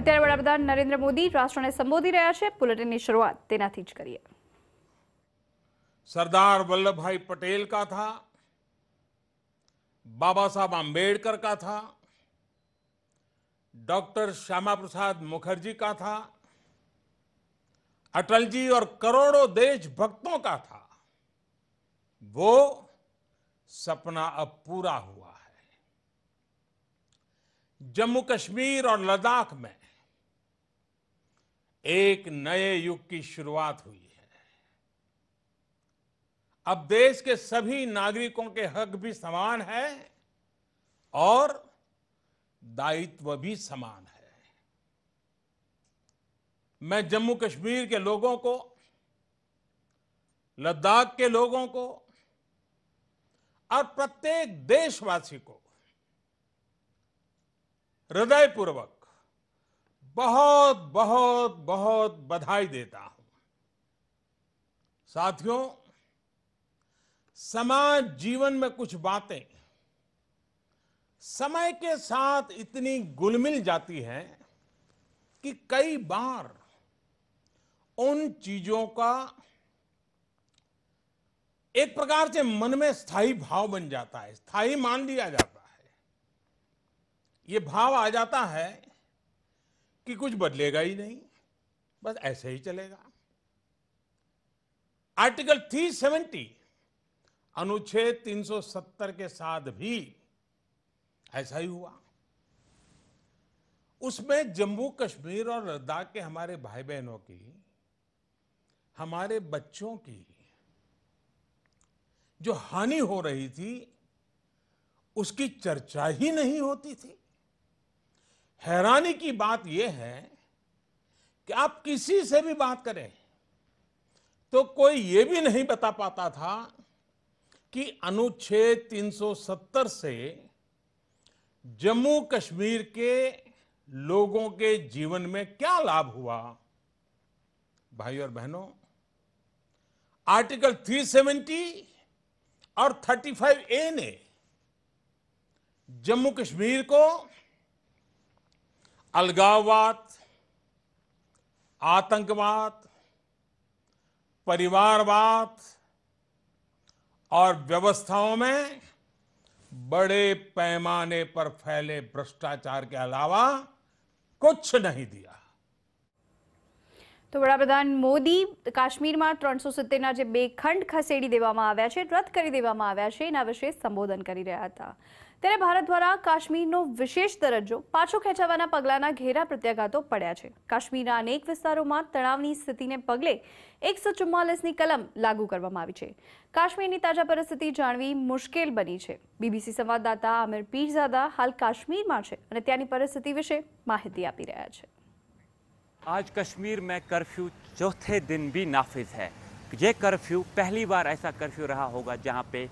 અત્યારે વડાપ્રધાન નરેન્દ્ર મોદી રાષ્ટ્રને સંબોધી રહ્યા છે બુલેટિનની શરૂઆત તેનાથી જ કરીએ સરદાર વલ્લભભાઈ પટેલ કા થા બાબા સાહેબ આંબેડकर કા થા डॉक्टर श्यामा प्रसाद मुखर्जी का था अटल जी और करोड़ों देशभक्तों का था वो सपना अब पूरा हुआ है जम्मू कश्मीर और लद्दाख में एक नए युग की शुरुआत हुई है अब देश के सभी नागरिकों के हक भी समान है और दायित्व भी समान है मैं जम्मू कश्मीर के लोगों को लद्दाख के लोगों को और प्रत्येक देशवासी को हृदयपूर्वक बहुत बहुत बहुत बधाई देता हूं साथियों समाज जीवन में कुछ बातें समय के साथ इतनी गुलमिल जाती हैं कि कई बार उन चीजों का एक प्रकार से मन में स्थायी भाव बन जाता है स्थायी मान लिया जाता है ये भाव आ जाता है कि कुछ बदलेगा ही नहीं बस ऐसे ही चलेगा आर्टिकल 370 अनुच्छेद 370 के साथ भी ऐसा ही हुआ उसमें जम्मू कश्मीर और लद्दाख के हमारे भाई बहनों की हमारे बच्चों की जो हानि हो रही थी उसकी चर्चा ही नहीं होती थी हैरानी की बात यह है कि आप किसी से भी बात करें तो कोई ये भी नहीं बता पाता था कि अनुच्छेद 370 से जम्मू कश्मीर के लोगों के जीवन में क्या लाभ हुआ भाई और बहनों आर्टिकल 370 और 35 ए ने जम्मू कश्मीर को अलगाववाद आतंकवाद परिवारवाद और व्यवस्थाओं में बड़े पैमाने पर फैले भ्रष्टाचार के अलावा कुछ नहीं दिया तो वाप्रधान मोदी काश्मीर में त्रो सित्तेर बेखंड खसेड़ी दया है रद्द कर दया है विषे संबोधन कर रहा था ત્યારે ભારત દ્વારા કાશ્મીરનો વિશેષ દરજ્જો પાછો ખેંચાવાના પગલાના ઘેરા પ્રત્યાઘાતો પડ્યા છે કાશ્મીરના અનેક વિસ્તારોમાં તણાવની સ્થિતિને પગલે એકસો ચુમ્માલીસની કલમ લાગુ કરવામાં આવી છે કાશ્મીરની તાજા પરિસ્થિતિ જાણવી મુશ્કેલ બની છે બીબીસી સંવાદદાતા આમિર પીરઝાદા હાલ કાશ્મીરમાં છે અને ત્યાંની પરિસ્થિતિ વિશે માહિતી આપી રહ્યા છે આજ કશ્મીર મેં કર્ફ્યू ચોથે દિન ભી નાફિઝ હૈ ये कर्फ्यू पहली बार ऐसा कर्फ्यू रहा होगा जहाँ पे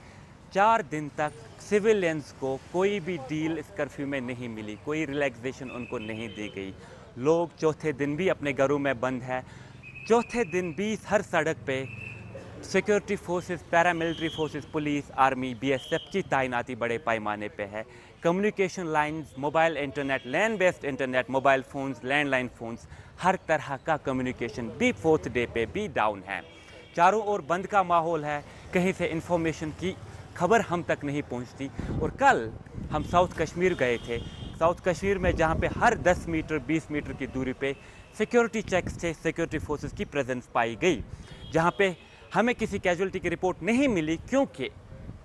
चार दिन तक सिविलियंस को कोई भी डील इस कर्फ्यू में नहीं मिली कोई रिलैक्सेशन उनको नहीं दी गई लोग चौथे दिन भी अपने घरों में बंद है चौथे दिन भी हर सड़क पे security forces paramilitary forces police army BSF की तैनाती बड़े पैमाने पे है communication lines mobile internet land based internet mobile phones landline phones हर तरह का कम्युनिकेशन भी फोर्थ डे पे भी डाउन है चारों ओर बंद का माहौल है कहीं से इंफॉर्मेशन की खबर हम तक नहीं पहुंचती और कल हम साउथ कश्मीर गए थे साउथ कश्मीर में जहाँ पे हर 10 मीटर 20 मीटर की दूरी पे सिक्योरिटी चेक्स थे सिक्योरिटी फोर्सेस की प्रेजेंस पाई गई जहाँ पे हमें किसी कैजुअलिटी की रिपोर्ट नहीं मिली क्योंकि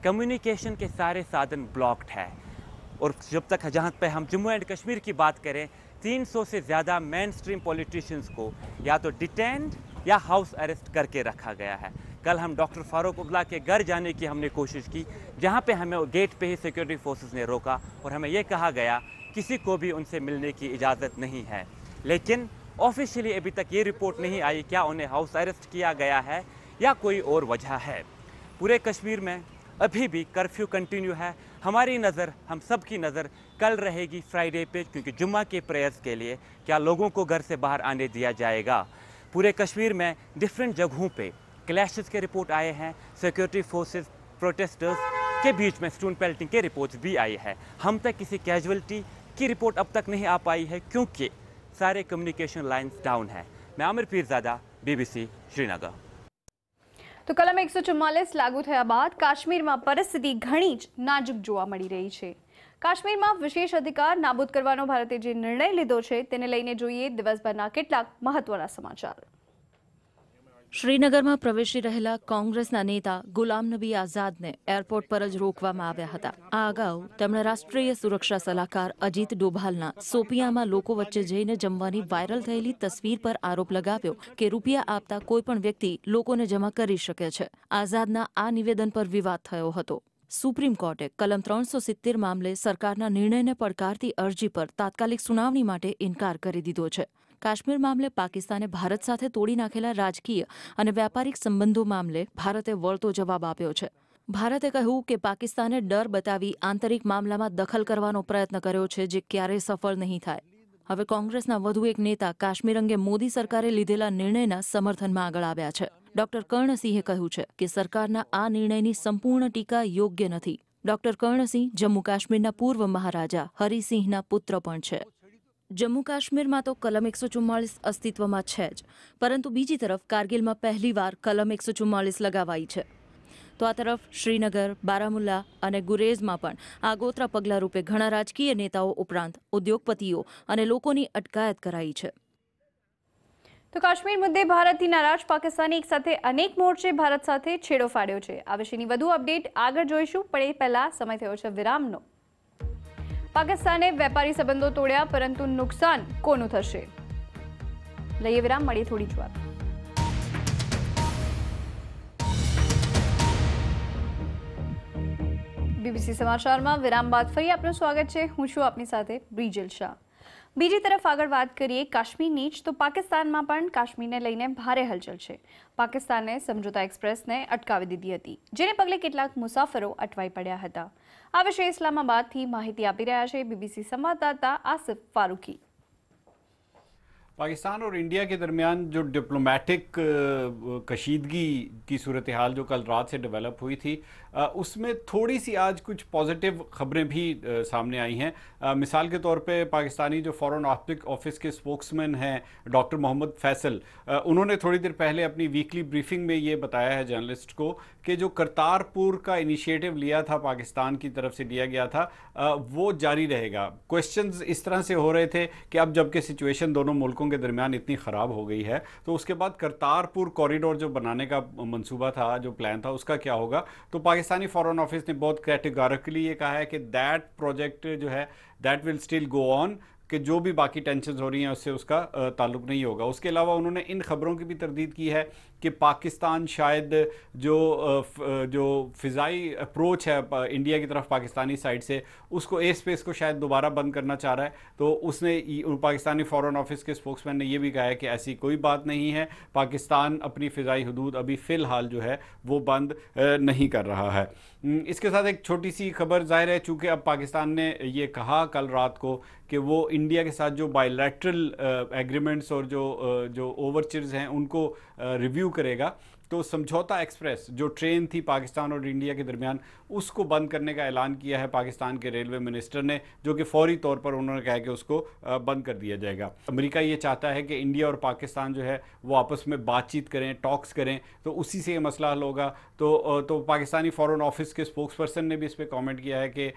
कम्युनिकेशन के सारे साधन ब्लॉक्ड है और जब तक जहाँ पर हम जम्मू एंड कश्मीर की बात करें 300 से ज़्यादा मेन स्ट्रीम पॉलिटिशियंस को या तो डिटेंड या हाउस अरेस्ट करके रखा गया है कल हम डॉक्टर फारूक अब्दुल्ला के घर जाने की हमने कोशिश की जहाँ पे हमें गेट पे ही सिक्योरिटी फोर्सेस ने रोका और हमें ये कहा गया किसी को भी उनसे मिलने की इजाज़त नहीं है लेकिन ऑफिशियली अभी तक ये रिपोर्ट नहीं आई क्या उन्हें हाउस अरेस्ट किया गया है या कोई और वजह है पूरे कश्मीर में अभी भी कर्फ्यू कंटिन्यू है हमारी नज़र हम सब की नज़र कल रहेगी फ्राइडे पे क्योंकि जुम्मा के प्रेयर्स के लिए क्या लोगों को घर से बाहर आने दिया जाएगा पूरे कश्मीर में डिफरेंट जगहों पे क्लैशेस के रिपोर्ट आए हैं सिक्योरिटी फोर्सेस प्रोटेस्टर्स के बीच में स्टोन पेल्टिंग के रिपोर्ट्स भी आई है हम तक किसी कैजुअलिटी की रिपोर्ट अब तक नहीं आ पाई है क्योंकि सारे कम्युनिकेशन लाइन्स डाउन हैं मैं आमिर पीरजादा बीबीसी श्रीनगर તો કલમ એકસો ચુમ્માલીસ લાગુ થયા બાદ કાશ્મીરમાં પરિસ્થિતિ ઘણી જ નાજુક જોવા મળી રહી છે કાશ્મીરમાં વિશેષ અધિકાર નાબૂદ કરવાનો ભારતે જે નિર્ણય લીધો છે તેને लीने जो दिवसभर के महत्व समाचार શ્રીનગરમાં પ્રવેશી રહેલા કોંગ્રેસના નેતા ગુલામ નબી આઝાદને એરપોર્ટ પર જ રોકવામાં આવ્યા હતા આ અગાઉ તેમણે રાષ્ટ્રીય સુરક્ષા સલાહકાર અજીત ડોભાલના સોપિયામાં લોકો વચ્ચે જઈને જમવાની વાયરલ થયેલી તસવીર પર આરોપ લગાવ્યો કે રૂપિયા આપતા કોઈપણ વ્યક્તિ લોકોને જમા કરી શકે છે આઝાદના આ નિવેદન પર વિવાદ થયો હતો સુપ્રીમ કોર્ટે કલમ ત્રણસો સિત્તેર મામલે સરકારના નિર્ણયને પડકારતી અરજી પર તાત્કાલિક સુનાવણી માટે ઇન્કાર કરી દીધો છે કાશ્મીર મામલે પાકિસ્તાને ભારત સાથે તોડી નાખેલા રાજકીય અને વ્યાપારિક સંબંધો મામલે ભારતે વળતો જવાબ આપ્યો છે ભારતે કહ્યું કે પાકિસ્તાને ડર બતાવી આંતરિક મામલામાં દખલ કરવાનો પ્રયત્ન કર્યો છે જે ક્યારેય સફળ નહીં થાય હવે કોંગ્રેસના વધુ એક નેતા કાશ્મીર અંગે મોદી સરકારે લીધેલા નિર્ણયના સમર્થનમાં આગળ આવ્યા છે ડોક્ટર કર્ણસિંહે કહ્યું છે કે સરકારના આ નિર્ણયની સંપૂર્ણ ટીકા યોગ્ય નથી ડોક્ટર કર્ણસિંહ જમ્મુ કાશ્મીરના પૂર્વ મહારાજા હરિસિંહના પુત્ર પણ છે જમ્મુ કાશ્મીરમાં તો કલમ એકસો ચુમ્માળીસ અસ્તિત્વમાં છે જ પરંતુ બીજી તરફ કારગિલમાં પહેલીવાર કલમ એકસો ચુમ્માળીસ લગાવાઈ છે તો આ તરફ શ્રીનગર બારામુલ્લા અને ગુરેઝમાં પણ આગોતરા પગલા રૂપે ઘણા રાજકીય નેતાઓ ઉપરાંત ઉદ્યોગપતિઓ અને લોકોની અટકાયત કરાઈ છે તો કાશ્મીર મુદ્દે ભારતથી નારાજ પાકિસ્તાની એક સાથે અનેક મોરચે ભારત સાથે છેડો ફાડ્યો છે આ વિશેની વધુ અપડેટ આગળ જોઈશું પણ એ પહેલા સમય થયો છે વિરામનો પાકિસ્તાને વેપારી સંબંધો તોડ્યા પરંતુ નુકસાન કોનું થશે લઈએ વિરામ મળીએ થોડી જ બીબીસી સમાચારમાં વિરામ બાદ ફરી આપનું સ્વાગત છે હું છું આપની સાથે બ્રિજલ શાહ બીજી તરફ આગળ વાત કરીએ કાશ્મીરનીચ તો પાકિસ્તાનમાં પણ કાશ્મીને લઈને ભારે હલચલ છે પાકિસ્તાને સમજોતા એક્સપ્રેસને અટકાવી દીધી હતી જેને પગલે કેટલાક મુસાફરો અટવાય પડ્યા હતા આ વિશે ઇસ્લામાબાદથી માહિતી આવી રહ્યા છે બીબીસી संवाददाता આસિફ ફારૂકી पाकिस्तान और इंडिया के दरमियान जो डिप्लोमेटिक कशीदगी की सूरत हाल जो कल रात से डेवलप हुई थी उसमें थोड़ी सी आज कुछ पॉजिटिव खबरें भी सामने आई हैं मिसाल के तौर पे पाकिस्तानी जो फॉरेन ऑफिस के स्पोक्समैन हैं डॉक्टर मोहम्मद फैसल उन्होंने थोड़ी देर पहले अपनी वीकली ब्रीफिंग में ये बताया है जर्नलिस्ट को कि जो करतारपुर का इनिशिएटिव लिया था पाकिस्तान की तरफ से लिया गया था वो जारी रहेगा क्वेश्चन इस तरह से हो रहे थे कि अब जबकि सिचुएशन दोनों मुल्कों मुल्कों के दरमियान इतनी ख़राब हो गई है तो उसके बाद करतारपुर कॉरिडोर जो बनाने का मंसूबा था जो प्लान था उसका क्या होगा तो पाकिस्तानी फॉरन ऑफिस ने बहुत कैटेगोरिकली ये कहा है कि दैट प्रोजेक्ट जो है that will still go on कि जो भी बाकी टेंशन हो रही हैं उससे उसका ताल्लुक नहीं होगा उसके अलावा उन्होंने इन खबरों की भी तरदीद की है कि पाकिस्तान शायद जो जो फ़िज़ाई अप्रोच है इंडिया की तरफ पाकिस्तानी साइड से उसको एयर स्पेस को शायद दोबारा बंद करना चाह रहा है तो उसने पाकिस्तानी फ़ॉरेन ऑफिस के स्पोक्समैन ने यह भी कहा है कि ऐसी कोई बात नहीं है पाकिस्तान अपनी फ़िज़ाई हदूद अभी फ़िलहाल जो है वो बंद नहीं कर रहा है हम्म, इसके साथ एक छोटी सी खबर जाहिर है चूंकि अब पाकिस्तान ने ये कहा कल रात को कि वो इंडिया के साथ जो बायोलैट्रल एग्रीमेंट्स और जो जो ओवरचर्स हैं उनको रिव्यू करेगा तो समझौता एक्सप्रेस जो ट्रेन थी पाकिस्तान और इंडिया के दरमियान उसको बंद करने का ऐलान किया है पाकिस्तान के रेलवे मिनिस्टर ने जो कि फौरी तौर पर उन्होंने कहा कि उसको बंद कर दिया जाएगा अमेरिका ये चाहता है कि इंडिया और पाकिस्तान जो है वो आपस में बातचीत करें टॉक्स करें तो उसी से ये मसला हल होगा तो तो पाकिस्तानी फ़ॉरन ऑफिस के स्पोक्स पर्सन ने भी इस पर कॉमेंट किया है कि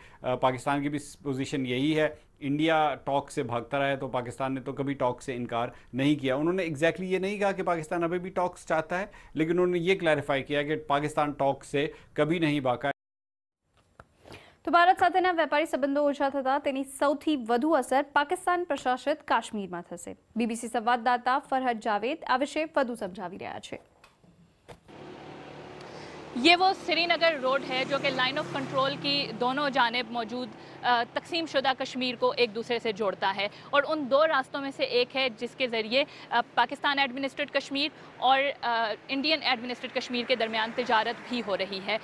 पाकिस्तान की भी पोजिशन यही है इंडिया टॉक से भागता रहा है तो पाकिस्तान ने तो कभी टॉक से इनकार नहीं किया उन्होंने एग्जैक्टली exactly ये नहीं कहा कि पाकिस्तान अभी भी टॉक्स चाहता है लेकिन उन्होंने ये क्लैरिफाई किया कि पाकिस्तान टॉक से कभी नहीं भागा तो भारत साथ व्यापारी संबंधों ओछा થતાં सौ असर पाकिस्तान प्रशासित काश्मीर में કાશ્મીરમાં થશે બીબીસી સંવાદદાતા ફરહદ જાવેદ આ વિશે વધુ સમજાવી ये वो श्रीनगर रोड है जो कि लाइन ऑफ कंट्रोल की दोनों जानब मौजूद तकसीम शुदा कश्मीर को एक दूसरे से जोड़ता है और उन दो रास्तों में से एक है जिसके ज़रिए पाकिस्तान एडमिनिस्ट्रेट कश्मीर और इंडियन एडमिनिस्ट्रेट कश्मीर के दरमियान तजारत भी हो रही है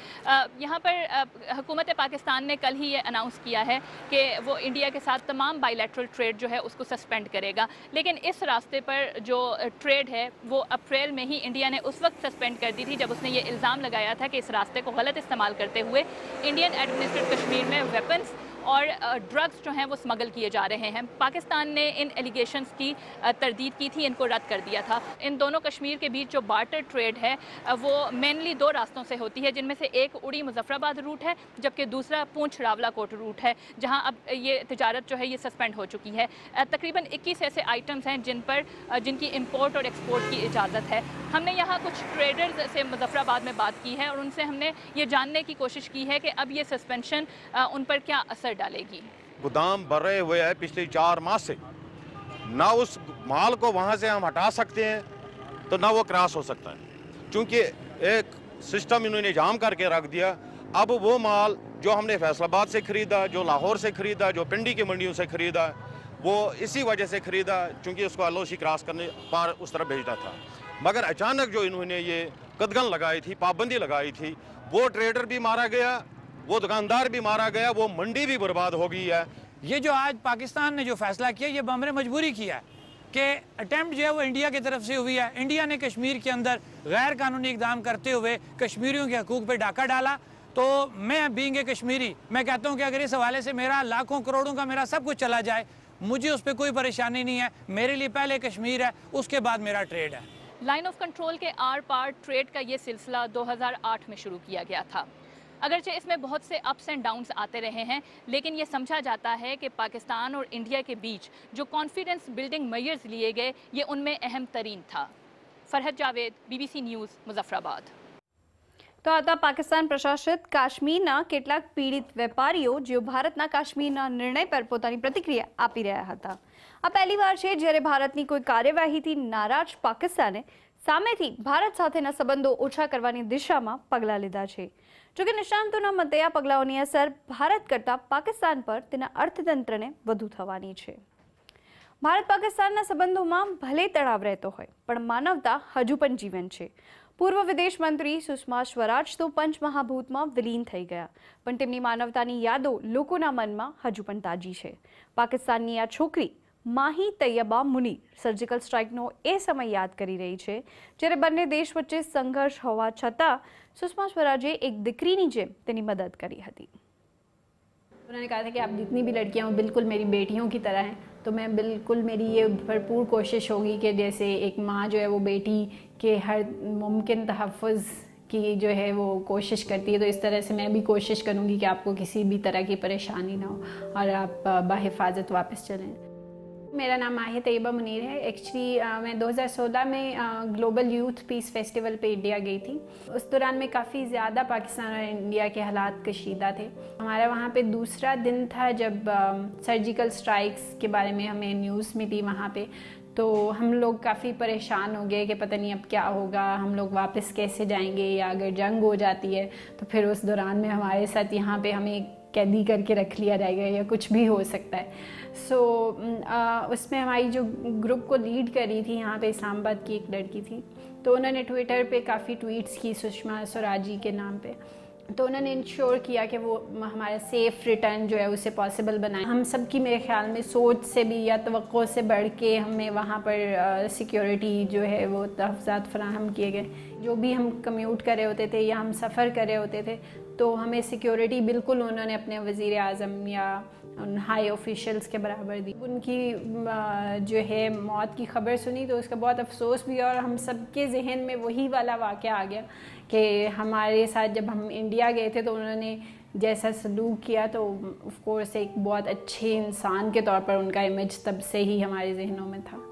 यहाँ पर हुकूमत पाकिस्तान ने कल ही ये अनाउंस किया है कि वो इंडिया के साथ तमाम बाइलेट्रल ट्रेड जो है उसको सस्पेंड करेगा लेकिन इस रास्ते पर जो ट्रेड है वो अप्रैल में ही इंडिया ने उस वक्त सस्पेंड कर दी थी जब उसने ये इल्ज़ाम लगाया था कि इस रास्ते को गलत इस्तेमाल करते हुए इंडियन एडमिनिस्ट्रेट कश्मीर में वेपन्स और ड्रग्स जो हैं वो स्मगल किए जा रहे हैं पाकिस्तान ने इन एलिगेशंस की तरदीद की थी इनको रद्द कर दिया था इन दोनों कश्मीर के बीच जो बार्टर ट्रेड है वो मेनली दो रास्तों से होती है जिनमें से एक उड़ी मुजफ्फराबाद रूट है जबकि दूसरा पूंछ रावला कोट रूट है जहाँ अब ये तजारत जो है ये सस्पेंड हो चुकी है तकरीबन इक्कीस ऐसे आइटम्स हैं जिन पर जिनकी इम्पोर्ट और एक्सपोर्ट की इजाज़त है हमने यहाँ कुछ ट्रेडर्स से मुजफ्फराबाद में बात की है और उनसे हमने ये जानने की कोशिश की है कि अब ये सस्पेंशन उन पर क्या असर डालेगी गोदाम भरे हुए है पिछले चार माह से ना उस माल को वहाँ से हम हटा सकते हैं तो ना वो क्रॉस हो सकता है क्योंकि एक सिस्टम इन्होंने जाम करके रख दिया अब वो माल जो हमने फैसलाबाद से ख़रीदा जो लाहौर से ख़रीदा जो पिंडी की मंडियों से ख़रीदा वो इसी वजह से ख़रीदा चूँकि उसको अलोशी क्रॉस करने पार उस तरफ भेजना था मगर अचानक जो इन्होंने ये कदगन लगाई थी पाबंदी लगाई थी वो ट्रेडर भी मारा गया वो दुकानदार भी मारा गया वो मंडी भी बर्बाद हो गई है ये जो आज पाकिस्तान ने जो फैसला किया ये बमरे मजबूरी किया है कि अटैम्प्ट जो है वो इंडिया की तरफ से हुई है इंडिया ने कश्मीर के अंदर गैर कानूनी इकदाम करते हुए कश्मीरियों के हकूक पर डाका डाला तो मैं बींग कश्मीरी मैं कहता हूँ कि अगर इस हवाले से मेरा लाखों करोड़ों का मेरा सब कुछ चला जाए मुझे उस पर कोई परेशानी नहीं है मेरे लिए पहले कश्मीर है उसके बाद मेरा ट्रेड है लाइन ऑफ कंट्रोल के आर पार ट्रेड का ये सिलसिला 2008 में शुरू किया गया था अगरचे इसमें बहुत से अप्स एंड डाउन्स आते रहे हैं लेकिन ये समझा जाता है कि पाकिस्तान और इंडिया के बीच जो कॉन्फिडेंस बिल्डिंग मयर्स लिए गए ये उनमें अहम तरीन था फरहत जावेद बीबीसी न्यूज़ मुजफ्फराबाद तो आता पाकिस्तान प्रशासित काश्मीर के पीड़ित वेपारी जो भारत काश्मीर निर्णय पर प्रतिक्रिया आप रहा था आ पहली बार है भारत की कोई कार्यवाही थी नाराज पाकिस्ताने सामे थी भारत साथ संबंधों ओछा करने दिशा में पगला लीधा है જોકે નિષ્ણાંતોના મતે આ પગલાઓની અસર ભારત કરતાં પાકિસ્તાન પર તેના અર્થતંત્રને વધુ થવાની છે ભારત પાકિસ્તાનના સંબંધોમાં ભલે તણાવ રહેતો હોય પણ માનવતા હજુ પણ જીવન છે પૂર્વ વિદેશ મંત્રી સુષ્મા સ્વરાજ તો પંચમહાભૂતમાં વિલીન થઈ ગયા પણ તેમની માનવતાની યાદો લોકોના મનમાં હજુ પણ તાજી છે પાકિસ્તાનની આ છોકરી માહી તૈયબા મુની સર્જિકલ સ્ટ્રાઇકનો એ સમય યાદ કરી રહી છે જ્યારે બંને દેશ વચ્ચે સંઘર્ષ હોવા છતાં सुषमा स्वराजे एक दिकरी જેમ તેની મદદ કરી उन्होंने कहा था कि आप जितनी भी लड़कियां हों बिल्कुल मेरी बेटियों की तरह हैं तो मैं बिल्कुल मेरी ये भरपूर कोशिश होगी कि जैसे एक माँ जो है वो बेटी के हर मुमकिन तहफ़ की जो है वो कोशिश करती है तो इस तरह से मैं भी कोशिश करूँगी कि आपको किसी भी तरह की परेशानी ना हो और आप बाहिफाजत वापस चलें मेरा नाम माहिर तैयबा मुनीर है एक्चुअली मैं 2016 में ग्लोबल यूथ पीस फेस्टिवल पे इंडिया गई थी उस दौरान में काफ़ी ज़्यादा पाकिस्तान और इंडिया के हालात कशीदा थे हमारा वहाँ पे दूसरा दिन था जब सर्जिकल स्ट्राइक्स के बारे में हमें न्यूज़ मिली वहाँ पे तो हम लोग काफ़ी परेशान हो गए कि पता नहीं अब क्या होगा हम लोग वापस कैसे जाएंगे या अगर जंग हो जाती है तो फिर उस दौरान में हमारे साथ यहाँ पे हमें कैदी करके रख लिया जाएगा या कुछ भी हो सकता है सो so, mm, उसमें हमारी जो ग्रुप को लीड करी थी यहाँ पे इस्लामाबाद की एक लड़की थी तो उन्होंने ट्विटर पे काफ़ी ट्वीट्स की सुषमा स्वराजी के नाम पे तो उन्होंने इंश्योर किया कि वो हमारा सेफ़ रिटर्न जो है उसे पॉसिबल बनाए हम सब की मेरे ख्याल में सोच से भी या तो से बढ़ के हमें वहाँ पर सिक्योरिटी जो है वो तहफ़ात फ्राहम किए गए जो भी हम कम्यूट कर रहे होते थे या हम सफ़र कर रहे होते थे तो हमें सिक्योरिटी बिल्कुल उन्होंने अपने वज़ी अजम या उन हाई ऑफिशल्स के बराबर दी उनकी जो है मौत की खबर सुनी तो उसका बहुत अफसोस भी और हम सब के जहन में वही वाला वाक़ आ गया कि हमारे साथ जब हम इंडिया गए थे तो उन्होंने जैसा सलूक किया तो ऑफ कोर्स एक बहुत अच्छे इंसान के तौर पर उनका इमेज तब से ही हमारे जहनों में था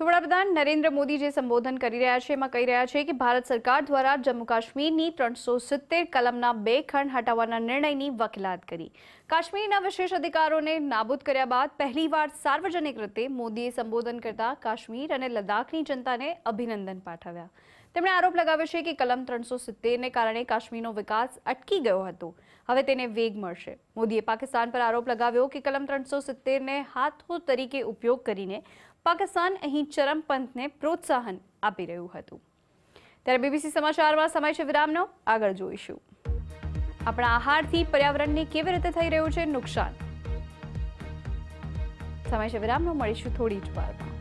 થોડા પ્રધાન નરેન્દ્ર મોદી જે સંબોધન કરી રહ્યા છે એમાં કહી રહ્યા છે કે ભારત સરકાર દ્વારા જમ્મુ કાશ્મીરની 370 કલમના બે ખંડ હટાવવાના નિર્ણયની વકીલાત કરી કાશ્મીરના વિશેષ અધિકારોને નાબૂદ કર્યા બાદ પહેલીવાર સાર્વજનિક રીતે મોદીએ સંબોધન કરતા કાશ્મીર અને લદ્દાખની જનતાને અભિનંદન પાઠવ્યા તેમને આરોપ લગાવ્યો છે કે કલમ 370 ને કારણે કાશ્મીરનો વિકાસ અટકી ગયો હતો હવે તેને વેગ મળશે મોદીએ પાકિસ્તાન પર આરોપ લગાવ્યો કે કલમ 370 ને હાથો તરીકે ઉપયોગ કરીને પાકિસ્તાન અહીં ચરમપંથને પ્રોત્સાહન આપી રહ્યું હતું ત્યારે બીબીસી સમાચારમાં સમય છે વિરામનો આગળ જોઈશું આપણા આહારથી પર્યાવરણને કેવી રીતે થઈ રહ્યું છે નુકસાન સમય છે વિરામનો મળીશું થોડી જ વારમાં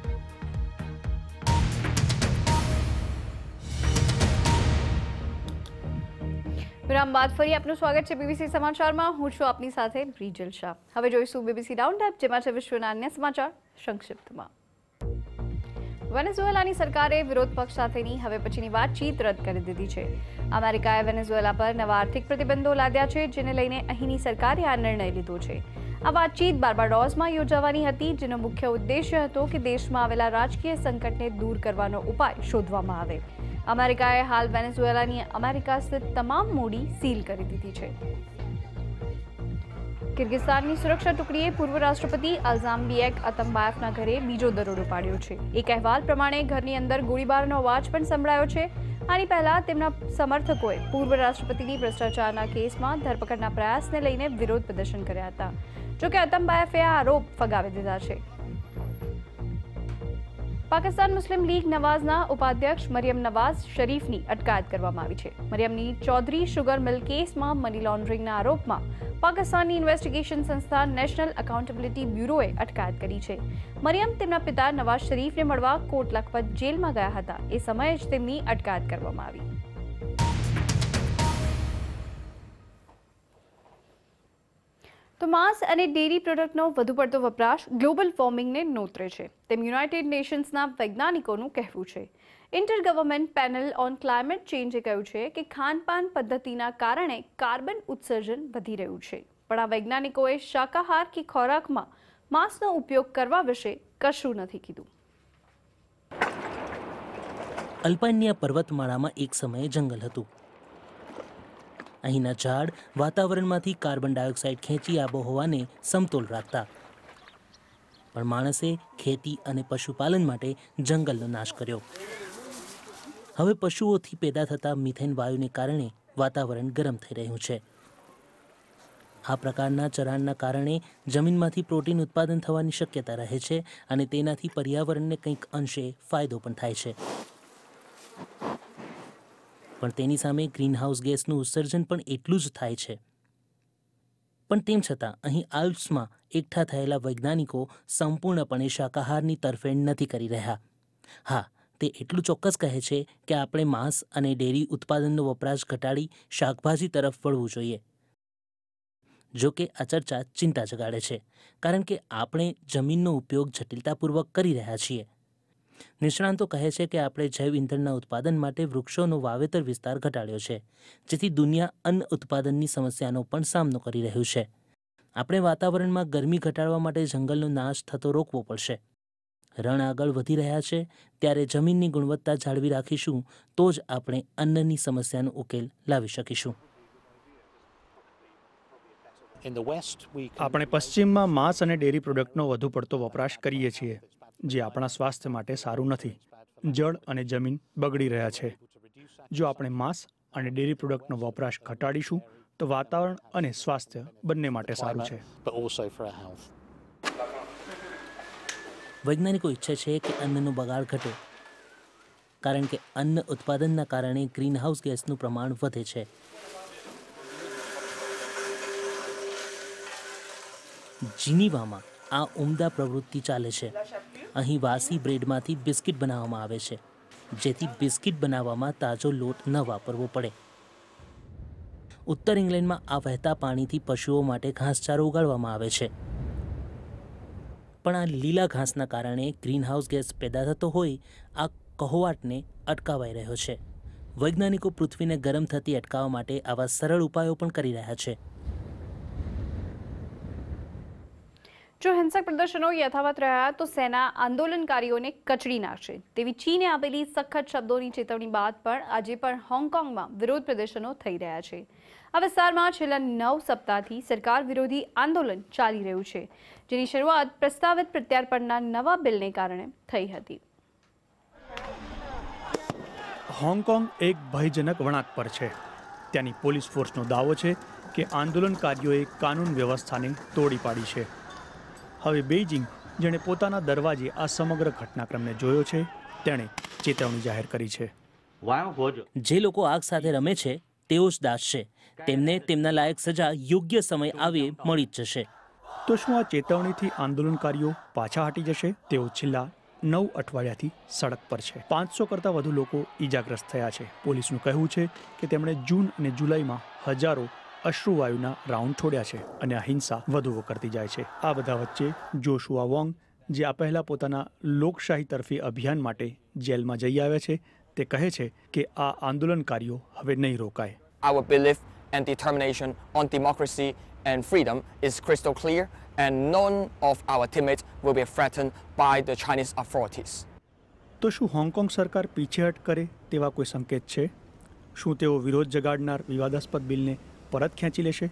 વિરામ બાદ ફરી આપનું સ્વાગત છે બીબીસી સમાચારમાં હું છું આપની સાથે બ્રિજલ શાહ હવે જોઈશું બીબીસી રાઉન્ડ અપ જેમાં છે વિશ્વના અન્ય સમાચાર સંક્ષિપ્તમાં वेनेजुएलाની સરકાર એ વિરોધ પક્ષ સાથેની હવે પછીની વાતચીત રદ કરી દીધી છે. અમેરિકાએ વેનેઝુએલા પર નવા આર્થિક પ્રતિબંધો લાદ્યા છે, જેને લઈને અહીની સરકારે આ નિર્ણય લીધો છે. આ વાતચીત બાર્બડોઝમાં યોજવાની હતી, જેનો મુખ્ય ઉદ્દેશ્ય હતો કે દેશમાં આવેલા રાજકીય સંકટને દૂર કરવાનો ઉપાય શોધવામાં આવે. અમેરિકાએ હાલ વેનેઝુએલાની અમેરિકા સ્થિત તમામ મોડી સીલ કરી દીધી છે. કિર્ગિસ્તાનની સુરક્ષા ટુકડીએ પૂર્વ રાષ્ટ્રપતિ અલ્ઝામ્બિયેક અતમ્બાયફના ઘરે બીજો દરોડો પાડ્યો છે એક અહેવાલ પ્રમાણે ઘરની અંદર ગોળીબારનો અવાજ પણ સંભળાયો છે આની પહેલા તેમના સમર્થકોએ પૂર્વ રાષ્ટ્રપતિની ભ્રષ્ટાચારના કેસમાં ધરપકડના પ્રયાસને લઈને વિરોધ પ્રદર્શન કર્યા હતા જોકે અતમ્બાયફે આ આરોપ ફગાવી દીધા છે પાકિસ્તાન મુસ્લિમ લીગ નવાઝના ઉપાધ્યક્ષ મરિયમ નવાઝ શરીફની અટકાયત કરવામાં આવી છે મરિયમની ચૌધરી શુગર મિલ કેસમાં મની લોન્ડરિંગના આરોપમાં પાકિસ્તાનની ઇન્વેસ્ટિગેશન સંસ્થા નેશનલ એકાઉન્ટેબિલિટી બ્યુરોએ અટકાયત કરી છે મરિયમ તેમના પિતા નવાઝ શરીફને મળવા કોટ લખપત જેલમાં ગયા હતા એ સમયે જ તેમની અટકાયત કરવામાં આવી તો માંસ અને ડેરી પ્રોડક્ટનો વધુ પડતો વપરાશ ગ્લોબલ વોર્મિંગને નોતરે છે તેમ યુનાઇટેડ નેશન્સના વૈજ્ઞાનિકોનું કહેવું છે ઇન્ટરગવર્મેન્ટ પેનલ ઓન ક્લાઇમેટ ચેન્જે કહ્યું છે કે ખાનપાન પદ્ધતિના કારણે કાર્બન ઉત્સર્જન વધી રહ્યું છે પણ આ વૈજ્ઞાનિકોએ શાકાહાર કે ખોરાકમાં માંસનો ઉપયોગ કરવા વિશે કશું નથી કીધું અલ્પાઇનિયા પર્વતમાળામાં એક સમયે જંગલ હતું અહીંના ઝાડ વાતાવરણમાંથી કાર્બન ડાયોક્સાઇડ ખેંચી આબોહવાને સમતોલ રાખતા પણ માણસે ખેતી અને પશુપાલન માટે જંગલનો નાશ કર્યો હવે પશુઓથી પેદા થતા મિથેન વાયુને કારણે વાતાવરણ ગરમ થઈ રહ્યું છે આ પ્રકારના ચરાણના કારણે જમીનમાંથી પ્રોટીન ઉત્પાદન થવાની શક્યતા રહે છે અને તેનાથી પર્યાવરણને કંઈક અંશે ફાયદો પણ થાય છે પણ તેની સામે ગ્રીનહાઉસ ગેસનું ઉત્સર્જન પણ એટલું જ થાય છે પણ તેમ છતાં અહીં આલ્પ્સમાં એકઠા થયેલા વૈજ્ઞાનિકો સંપૂર્ણપણે શાકાહારની તરફેણ નથી કરી રહ્યા હા તે એટલું ચોક્કસ કહે છે કે આપણે માંસ અને ડેરી ઉત્પાદનનો વપરાશ ઘટાડી શાકભાજી તરફ વળવું જોઈએ જો કે આ ચર્ચા ચિંતા જગાડે છે કારણ કે આપણે જમીનનો ઉપયોગ જટિલતાપૂર્વક કરી રહ્યા છીએ નિષ્ણાંતો કહે છે કે આપણે જૈવ ઇંધણના ઉત્પાદન માટે વૃક્ષોનો વાવેતર વિસ્તાર ઘટાડ્યો છે જેથી દુનિયા અન્ન ઉત્પાદનની સમસ્યાનો પણ સામનો કરી રહ્યું છે આપણે વાતાવરણમાં ગરમી ઘટાડવા માટે જંગલનો નાશ થતો રોકવો પડશે રણ આગળ વધી રહ્યા છે ત્યારે જમીનની ગુણવત્તા જાળવી રાખીશું તો જ આપણે અન્નની સમસ્યાનો ઉકેલ લાવી શકીશું આપણે પશ્ચિમમાં માંસ અને ડેરી પ્રોડક્ટનો વધુ પડતો વપરાશ કરીએ છીએ જે આપણા સ્વાસ્થ્ય માટે સારું નથી જળ અને જમીન બગડી રહ્યા છે જો આપણે માંસ અને ડેરી પ્રોડક્ટનો વપરાશ ઘટાડીશું તો વાતાવરણ અને સ્વાસ્થ્ય બંને માટે સારું છે વૈજ્ઞાનિકો ઈચ્છે છે કે અન્નનો બગાડ ઘટે કારણ કે અન્ન ઉત્પાદનના કારણે ગ્રીનહાઉસ ગેસનું પ્રમાણ વધે છે જીનીવામાં આ ઉમદા પ્રવૃત્તિ ચાલે છે અહીં વાસી બ્રેડમાંથી બિસ્કિટ બનાવવામાં આવે છે જેથી બિસ્કિટ બનાવવામાં તાજો લોટ ન વાપરવો પડે ઉત્તર ઇંગ્લેન્ડમાં આ વહેતા પાણીથી પશુઓ માટે ઘાસચારો ઉગાડવામાં આવે છે પણ આ લીલા ઘાસના કારણે ગ્રીનહાઉસ ગેસ પેદા થતો હોય આ કહોવાટને અટકાવાઈ રહ્યો છે વૈજ્ઞાનિકો પૃથ્વીને ગરમ થતી અટકાવવા માટે આવા સરળ ઉપાયો પણ કરી રહ્યા છે જો હિંસક પ્રદર્શનો યથાવત રહ્યા તો સેના આંદોલનકારીઓને કચડી નાખશે તેવી ચીને આપેલી સખત શબ્દોની ચેતવણી બાદ પણ આજે પણ હોંગકોંગમાં વિરોધ પ્રદર્શનો થઈ રહ્યા છે આ વિસ્તારમાં છેલ્લા નવ સપ્તાહથી સરકાર વિરોધી આંદોલન ચાલી રહ્યું છે જેની શરૂઆત પ્રસ્તાવિત પ્રત્યાર્પણના નવા બિલને કારણે થઈ હતી હોંગકોંગ એક ભયજનક વળાંક પર છે ત્યાંની પોલીસ ફોર્સનો દાવો છે કે આંદોલનકારીઓએ કાનૂન વ્યવસ્થાને તોડી પાડી છે હવે બેઇજિંગ જેણે પોતાના દરવાજે આ સમગ્ર ઘટનાક્રમને જોયો છે તેણે ચેતવણી જાહેર કરી છે જે લોકો આગ સાથે રમે છે તેઓ જ દાસ છે તેમને તેમના લાયક સજા યોગ્ય સમય આવે મળી જ જશે તો શું આ ચેતવણીથી આંદોલનકારીઓ પાછા હટી જશે તેઓ છેલ્લા નવ અઠવાડિયાથી સડક પર છે પાંચસો કરતાં વધુ લોકો ઈજાગ્રસ્ત થયા છે પોલીસનું કહેવું છે કે તેમણે જૂન અને જુલાઈમાં હજારો અશ્રુવાયુના રાઉન્ડ છોડ્યા છે અને આ હિંસા વધુ વકરતી જાય છે આ બધા વચ્ચે જોશુઆ વોંગ જે આ પહેલાં પોતાના લોકશાહી તરફી અભિયાન માટે જેલમાં જઈ આવ્યા છે તે કહે છે કે આ આંદોલનકારીઓ હવે નહીં રોકાય Our belief and determination on democracy and freedom is crystal clear and none of our teammates will be threatened by the Chinese authorities. તો શું હોંગકોંગ સરકાર પીછેહટ કરે તેવા કોઈ સંકેત છે શું તેઓ વિરોધ જગાડનાર વિવાદાસ્પદ બિલને પરત ખેંચી લેશે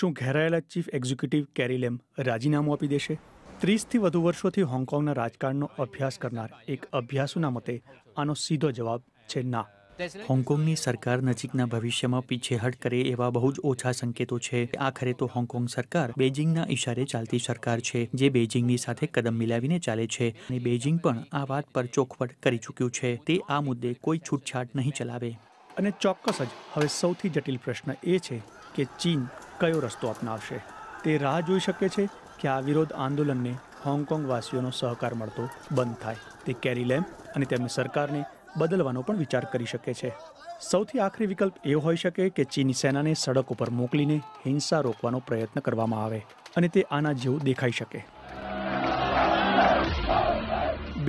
શું ઘેરાયેલા ચીફ એક્ઝિક્યુટિવ કેરીલેમ રાજીનામું આપી દેશે ત્રીસથી વધુ વર્ષોથી હોંગકોંગના રાજકારણનો અભ્યાસ કરનાર એક અભ્યાસુના મતે આનો સીધો જવાબ છે ના હોંગકોંગની સરકાર નજીકના ભવિષ્યમાં પીછેહટ કરે એવા બહુ જ ઓછા સંકેતો છે આખરે તો હોંગકોંગ સરકાર બેજિંગના ઇશારે ચાલતી સરકાર છે જે બેજિંગની સાથે કદમ મિલાવીને ચાલે છે અને બેજિંગ પણ આ વાત પર ચોખવટ કરી ચૂક્યું છે તે આ મુદ્દે કોઈ છૂટછાટ નહીં ચલાવે અને ચોક્કસ જ હવે સૌથી જટિલ પ્રશ્ન એ છે કે ચીન કયો રસ્તો અપનાવશે તે રાહ જોઈ શકે છે કે આ વિરોધ આંદોલનને હોંગકોંગ વાસીઓનો સહકાર મળતો બંધ થાય તે કેરી લેમ અને તેમની સરકારને બદલવાનો પણ વિચાર કરી શકે છે સૌથી આખરી વિકલ્પ એ હોઈ શકે કે ચીની સેનાને સડક ઉપર મોકલીને હિંસા રોકવાનો પ્રયત્ન કરવામાં આવે અને તે આના જેવું દેખાઈ શકે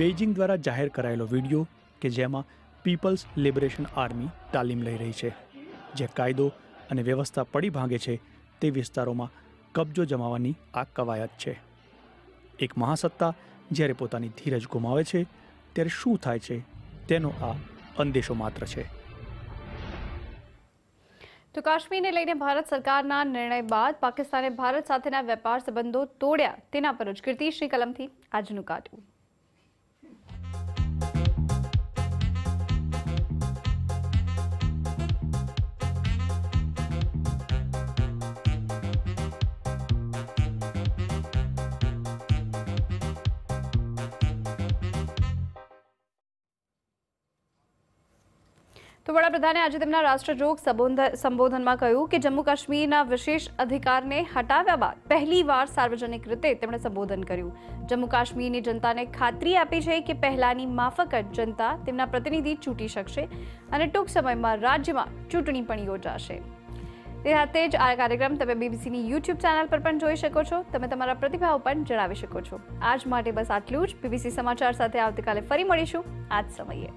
બેઇજિંગ દ્વારા જાહેર કરાયેલો વિડીયો કે જેમાં પીપલ્સ લિબરેશન આર્મી તાલીમ લઈ રહી છે જે કાયદો અને વ્યવસ્થા પડી ભાંગે છે તે વિસ્તારોમાં કબજો જમાવાની આ કવાયત છે એક મહાસત્તા જ્યારે પોતાની ધીરજ ગુમાવે છે ત્યારે શું થાય છે તેનો આ અંદેશો માત્ર છે તો કાશ્મીરને લઈને ભારત સરકારના નિર્ણય બાદ પાકિસ્તાને ભારત સાથેના વેપાર સંબંધો તોડ્યા તેના પર જ કીર્તિશ્રી કલમથી આજનું કાઢ્યું તો વડાપ્રધાને આજે તેમના રાષ્ટ્રજોગ સંબોધનમાં કહ્યું કે જમ્મુ કાશ્મીરના વિશેષ અધિકારને હટાવ્યા બાદ પહેલીવાર સાર્વજનિક રીતે તેમણે સંબોધન કર્યું જમ્મુ કાશ્મીરની જનતાને ખાતરી આપી છે કે પહેલાની માફક જ જનતા તેમના પ્રતિનિધિ ચૂંટી શકશે અને ટૂંક સમયમાં રાજ્યમાં ચૂંટણી પણ યોજાશે તે સાથે જ આ કાર્યક્રમ તમે બીબીસીની યુટ્યુબ ચેનલ પર પણ જોઈ શકો છો તમે તમારા પ્રતિભાવ પણ જણાવી શકો છો આજ માટે બસ આટલું જ બીબીસી સમાચાર સાથે આવતીકાલે ફરી મળીશું આજ સમયે